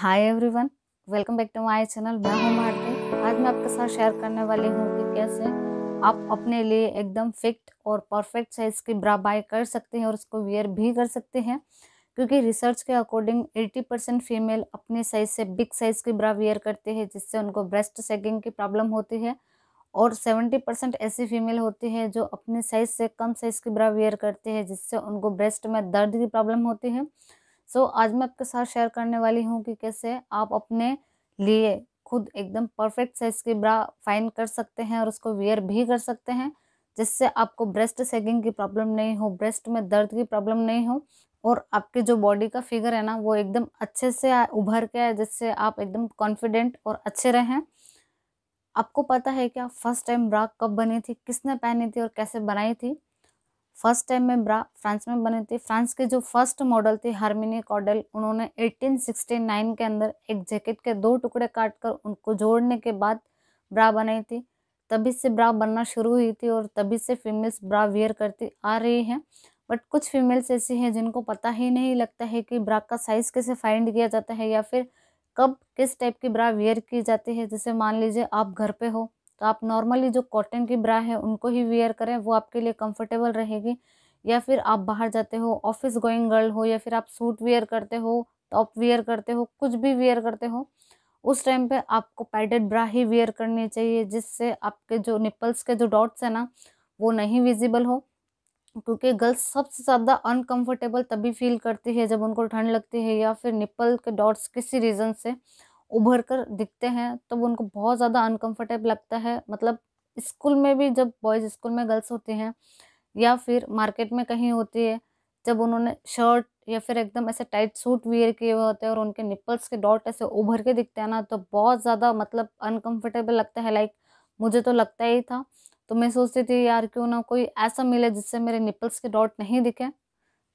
hi everyone welcome back to my channel मैं हूं भारती आज मैं आपके साथ शेयर करने वाली हूं कि कैसे आप अपने लिए एकदम फिट और परफेक्ट साइज़ की ब्रा बाय कर सकते हैं और उसको वेयर भी कर सकते हैं क्योंकि रिसर्च के अकॉर्डिंग 80 परसेंट फीमेल अपने साइज़ से बिग साइज़ की ब्रा वेयर करते हैं जिससे उनको ब्रेस्ट सेगिंग की प्रॉब्लम होती है और सेवेंटी परसेंट ऐसी फीमेल होती है जो अपने साइज़ से कम साइज़ की ब्रा वियर करते हैं जिससे उनको ब्रेस्ट में दर्द की प्रॉब्लम होती है सो so, आज मैं आपके साथ शेयर करने वाली हूँ कि कैसे आप अपने लिए खुद एकदम परफेक्ट साइज़ की ब्रा फाइन कर सकते हैं और उसको वियर भी कर सकते हैं जिससे आपको ब्रेस्ट सेगिंग की प्रॉब्लम नहीं हो ब्रेस्ट में दर्द की प्रॉब्लम नहीं हो और आपके जो बॉडी का फिगर है ना वो एकदम अच्छे से उभर के आए जिससे आप एकदम कॉन्फिडेंट और अच्छे रहें आपको पता है क्या फर्स्ट टाइम ब्रा कब बनी थी किसने पहनी थी और कैसे बनाई थी फर्स्ट टाइम में ब्रा फ्रांस में बनी थी फ्रांस के जो फर्स्ट मॉडल थे हारमिनी कॉडल उन्होंने 1869 के अंदर एक जैकेट के दो टुकड़े काटकर उनको जोड़ने के बाद ब्रा बनाई थी तभी से ब्रा बनना शुरू हुई थी और तभी से फीमेल्स ब्रा वेयर करती आ रही हैं बट कुछ फीमेल्स ऐसी हैं जिनको पता ही नहीं लगता है कि ब्रा का साइज़ कैसे फाइंड किया जाता है या फिर कब किस टाइप की ब्रा वेयर की जाती है जैसे मान लीजिए आप घर पर हो तो आप नॉर्मली जो कॉटन की ब्रा है उनको ही वेयर करें वो आपके लिए कंफर्टेबल रहेगी या फिर आप बाहर जाते हो ऑफिस गोइंग गर्ल हो या फिर आप सूट वेयर करते हो टॉप वेयर करते हो कुछ भी वेयर करते हो उस टाइम पे आपको पैडेड ब्रा ही वेयर करनी चाहिए जिससे आपके जो निपल्स के जो डॉट्स हैं ना वो नहीं विजिबल हो क्योंकि गर्ल्स सबसे ज़्यादा अनकम्फर्टेबल तभी फील करती है जब उनको ठंड लगती है या फिर निपल के डॉट्स किसी रीज़न से उभर कर दिखते हैं तब तो वो उनको बहुत ज़्यादा अनकम्फर्टेबल लगता है मतलब स्कूल में भी जब बॉयज़ स्कूल में गर्ल्स होते हैं या फिर मार्केट में कहीं होती है जब उन्होंने शर्ट या फिर एकदम ऐसे टाइट सूट वियर किए हुए होते हैं और उनके निप्पल्स के डॉट ऐसे उभर के दिखते हैं ना तो बहुत ज़्यादा मतलब अनकम्फर्टेबल लगता है लाइक मुझे तो लगता ही था तो मैं सोचती थी यार क्यों ना कोई ऐसा मिले जिससे मेरे निप्पल्स के डॉट नहीं दिखे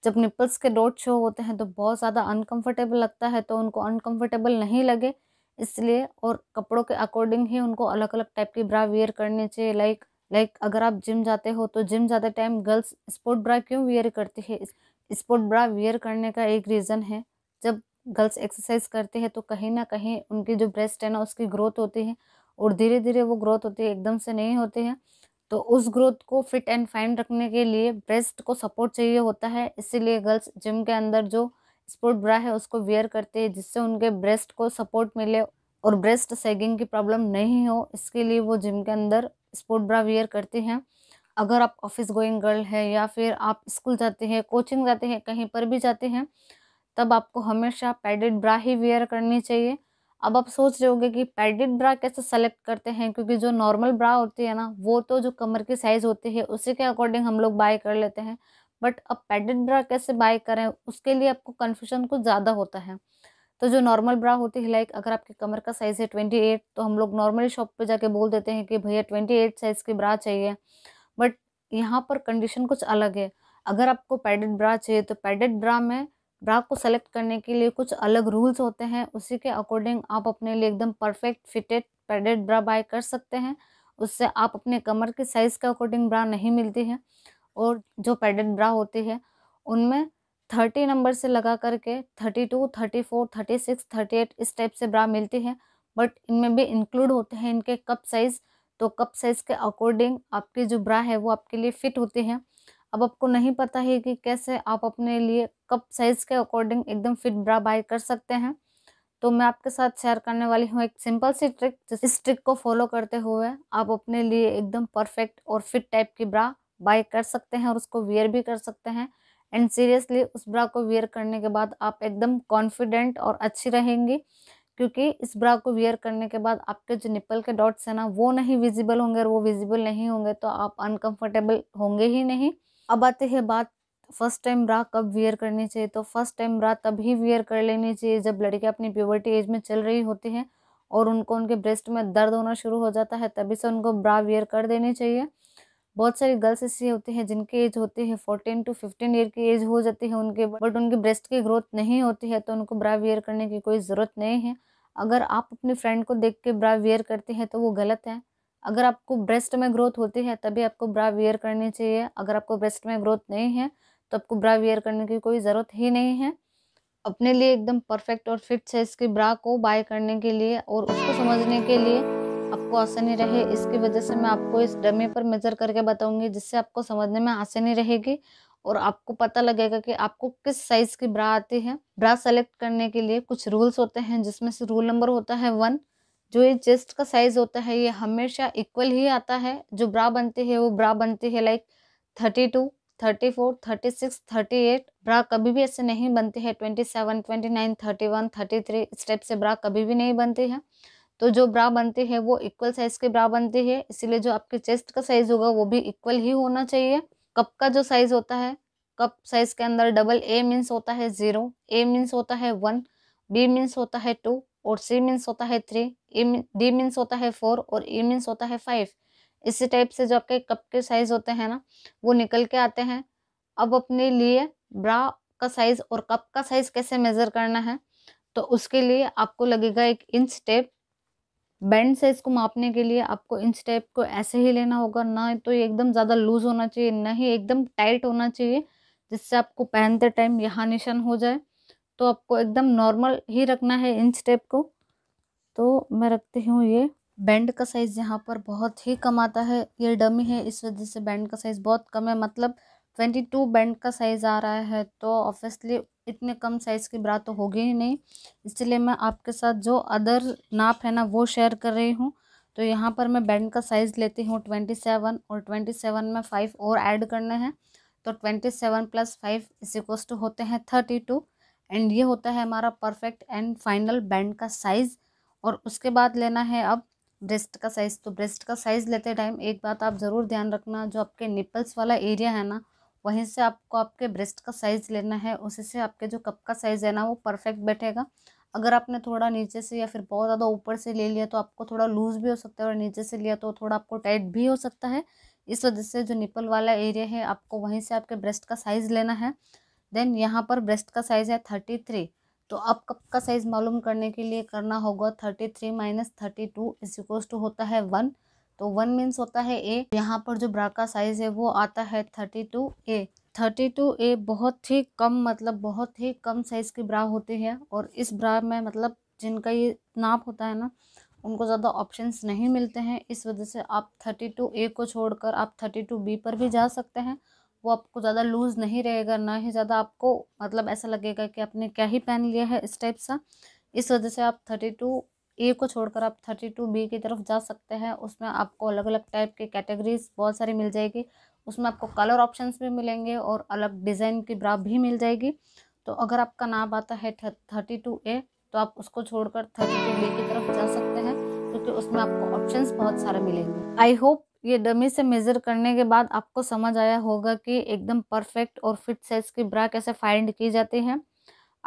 जब निप्पल्स के डॉट शो होते हैं तो बहुत ज़्यादा अनकम्फर्टेबल लगता है तो उनको अनकम्फर्टेबल नहीं लगे इसलिए और कपड़ों के अकॉर्डिंग ही उनको अलग अलग टाइप की ब्रा वेयर करनी चाहिए लाइक लाइक अगर आप जिम जाते हो तो जिम जाते टाइम गर्ल्स स्पोर्ट ब्रा क्यों वेयर करती है स्पोर्ट ब्रा वेयर करने का एक रीज़न है जब गर्ल्स एक्सरसाइज करते हैं तो कहीं ना कहीं उनकी जो ब्रेस्ट है ना उसकी ग्रोथ होती है और धीरे धीरे वो ग्रोथ होती है एकदम से नहीं होती है तो उस ग्रोथ को फिट एंड फाइन रखने के लिए ब्रेस्ट को सपोर्ट चाहिए होता है इसीलिए गर्ल्स जिम के अंदर जो स्पोर्ट ब्रा है उसको वेयर करते हैं जिससे उनके ब्रेस्ट को सपोर्ट मिले और ब्रेस्ट सेगिंग की प्रॉब्लम नहीं हो इसके लिए वो जिम के अंदर स्पोर्ट ब्रा वेयर करते हैं अगर आप ऑफिस गोइंग गर्ल है या फिर आप स्कूल जाते हैं कोचिंग जाते हैं कहीं पर भी जाते हैं तब आपको हमेशा पैडेड ब्रा ही वेयर करनी चाहिए अब आप सोच रहे होंगे कि पैडेड ब्रा कैसे सेलेक्ट करते हैं क्योंकि जो नॉर्मल ब्रा होती है ना वो तो जो कमर की साइज़ होती है उसी के अकॉर्डिंग हम लोग बाय कर लेते हैं बट अब पैडेड ब्रा कैसे बाय करें उसके लिए आपको कन्फ्यूजन कुछ ज़्यादा होता है तो जो नॉर्मल ब्रा होती है लाइक अगर आपकी कमर का साइज़ है ट्वेंटी एट तो हम लोग नॉर्मल शॉप पे जाके बोल देते हैं कि भैया ट्वेंटी एट साइज़ की ब्रा चाहिए बट यहाँ पर कंडीशन कुछ अलग है अगर आपको पैडेड ब्रा चाहिए तो पैडेड ब्रा में ब्रा को सेलेक्ट करने के लिए कुछ अलग रूल्स होते हैं उसी के अकॉर्डिंग आप अपने लिए एकदम perfect fitted padded bra buy कर सकते हैं उससे आप अपने कमर के साइज़ के अकॉर्डिंग ब्रा नहीं मिलती है और जो पैडेड ब्रा होते हैं उनमें थर्टी नंबर से लगा करके thirty two thirty four thirty six thirty eight इस टाइप से ब्रा मिलती हैं बट इनमें भी इंक्लूड होते हैं इनके कप साइज़ तो कप साइज़ के अकॉर्डिंग आपकी जो ब्रा है वो आपके लिए फ़िट होती हैं अब आपको नहीं पता है कि कैसे आप अपने लिए कप साइज़ के अकॉर्डिंग एकदम फिट ब्रा बाय कर सकते हैं तो मैं आपके साथ शेयर करने वाली हूँ एक सिंपल सी ट्रिक इस ट्रिक को फॉलो करते हुए आप अपने लिए एकदम परफेक्ट और फिट टाइप की ब्रा बाय कर सकते हैं और उसको वियर भी कर सकते हैं एंड सीरियसली उस ब्रा को वियर करने के बाद आप एकदम कॉन्फिडेंट और अच्छी रहेंगी क्योंकि इस ब्रा को वियर करने के बाद आपके जो निपल के डॉट्स हैं ना वो नहीं विजिबल होंगे और वो विजिबल नहीं होंगे तो आप अनकंफर्टेबल होंगे ही नहीं अब आती है बात फर्स्ट टाइम ब्रा कब वियर करनी चाहिए तो फर्स्ट टाइम ब्रा तभी वियर कर लेनी चाहिए जब लड़के अपनी प्योवर्टी एज में चल रही होती है और उनको उनके ब्रेस्ट में दर्द होना शुरू हो जाता है तभी से उनको ब्रा वियर कर देनी चाहिए बहुत सारे गर्ल्स ऐसे होते हैं जिनके एज होते हैं फोर्टीन टू फिफ्टीन ईयर की एज हो जाती है उनके बट उनके ब्रेस्ट की ग्रोथ नहीं होती है तो उनको ब्रा वेयर करने की कोई ज़रूरत नहीं है अगर आप अपने फ्रेंड को देख के ब्रा वेयर करते हैं तो वो गलत है अगर आपको ब्रेस्ट में ग्रोथ होती है तभी आपको ब्रा वेयर करनी चाहिए अगर आपको ब्रेस्ट में ग्रोथ नहीं है तो आपको ब्रा वेयर करने की कोई ज़रूरत ही नहीं है अपने लिए एकदम परफेक्ट और फिट साइज़ की ब्रा को बाय करने के लिए और उसको समझने के लिए आपको आसानी रहे इसकी वजह से मैं आपको इस डमी पर मेज़र करके बताऊंगी जिससे आपको समझने में आसानी रहेगी और आपको पता लगेगा कि आपको किस साइज़ की ब्रा आती है ब्रा सेलेक्ट करने के लिए कुछ रूल्स होते हैं जिसमें से रूल नंबर होता है वन जो ये चेस्ट का साइज़ होता है ये हमेशा इक्वल ही आता है जो ब्रा बनती है वो ब्रा बनती है like thirty two thirty four thirty six thirty eight bra कभी भी ऐसे नहीं बनती है twenty seven twenty nine thirty one thirty three इस टाइप से ब्रा कभी भी नहीं बनती है तो जो ब्रा बनते हैं वो इक्वल साइज़ के ब्रा बनते हैं इसीलिए जो आपके चेस्ट का साइज़ होगा वो भी इक्वल ही होना चाहिए कप का जो साइज़ होता है कप साइज़ के अंदर डबल ए मीन्स होता है ज़ीरो ए मीन्स होता है वन बी मीन्स होता है टू और सी मीन्स होता है थ्री ए डी मीन्स होता है फोर और ई e मीन्स होता है फाइव इसी टाइप से जो आपके कप के साइज़ होते हैं ना वो निकल के आते हैं अब अपने लिए ब्रा का साइज़ और कप का साइज़ कैसे मेज़र करना है तो उसके लिए आपको लगेगा एक इंच टेप बैंड साइज को मापने के लिए आपको इन स्टेप को ऐसे ही लेना होगा ना तो एकदम ज़्यादा लूज होना चाहिए ना ही एकदम टाइट होना चाहिए जिससे आपको पहनते टाइम यहाँ निशान हो जाए तो आपको एकदम नॉर्मल ही रखना है इन स्टेप को तो मैं रखती हूँ ये बैंड का साइज़ यहाँ पर बहुत ही कम आता है ये डमी है इस वजह से बैंड का साइज़ बहुत कम है मतलब ट्वेंटी टू बैंड का साइज़ आ रहा है तो ऑब्वियसली इतने कम साइज़ की ब्रा तो होगी ही नहीं इसलिए मैं आपके साथ जो अदर नाप है ना वो शेयर कर रही हूँ तो यहाँ पर मैं बैंड का साइज़ लेती हूँ ट्वेंटी सेवन और ट्वेंटी सेवन में फ़ाइव और ऐड करने हैं तो twenty seven plus five is equals to होते हैं थर्टी टू एंड ये होता है हमारा परफेक्ट एंड फाइनल बैंड का साइज़ और उसके बाद लेना है अब ब्रेस्ट का साइज़ तो ब्रेस्ट का साइज़ लेते टाइम एक बात आप ज़रूर ध्यान रखना जो आपके निपल्स वाला एरिया है ना वहीं से आपको आपके ब्रेस्ट का साइज़ लेना है उसी से आपके जो कप का साइज़ है ना वो परफेक्ट बैठेगा अगर आपने थोड़ा नीचे से या फिर बहुत ज़्यादा ऊपर से ले लिया तो आपको थोड़ा लूज़ भी हो सकता है और नीचे से लिया तो थोड़ा आपको टाइट भी हो सकता है इस वजह से जो निपल वाला एरिया है आपको वहीं से आपके ब्रेस्ट का साइज़ लेना है देन यहाँ पर ब्रेस्ट का साइज़ है थर्टी थ्री तो अब कप का साइज़ मालूम करने के लिए करना होगा thirty three minus thirty two is equals to होता है वन तो वन मीन्स होता है ए यहाँ पर जो ब्रा का साइज है वो आता है thirty two A thirty two A बहुत ही कम मतलब बहुत ही कम साइज़ की ब्रा होती है और इस ब्रा में मतलब जिनका ये नाप होता है ना उनको ज़्यादा ऑप्शंस नहीं मिलते हैं इस वजह से आप थर्टी टू ए को छोड़कर आप थर्टी टू बी पर भी जा सकते हैं वो आपको ज़्यादा लूज़ नहीं रहेगा ना ही ज़्यादा आपको मतलब ऐसा लगेगा कि आपने क्या ही पहन लिया है इस टाइप सा इस वजह से आप थर्टी टू ए को छोड़कर आप थर्टी टू बी की तरफ जा सकते हैं उसमें आपको अलग अलग टाइप के कैटेगरीज बहुत सारी मिल जाएगी उसमें आपको कलर ऑप्शंस भी मिलेंगे और अलग डिज़ाइन की ब्रा भी मिल जाएगी तो अगर आपका नाम आता है थर्टी टू ए तो आप उसको छोड़कर थर्टी टू बी की तरफ जा सकते हैं क्योंकि उसमें आपको ऑप्शन बहुत सारे मिलेंगे आई होप ये डमी से मेज़र करने के बाद आपको समझ आया होगा कि एकदम परफेक्ट और फिट साइज़ की ब्रा कैसे फाइंड की जाती है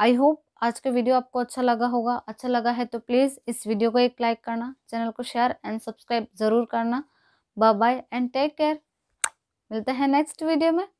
आई होप आज का वीडियो आपको अच्छा लगा होगा अच्छा लगा है तो प्लीज़ इस वीडियो को एक लाइक करना चैनल को शेयर एंड सब्सक्राइब ज़रूर करना bye bye and take care मिलते हैं नेक्स्ट वीडियो में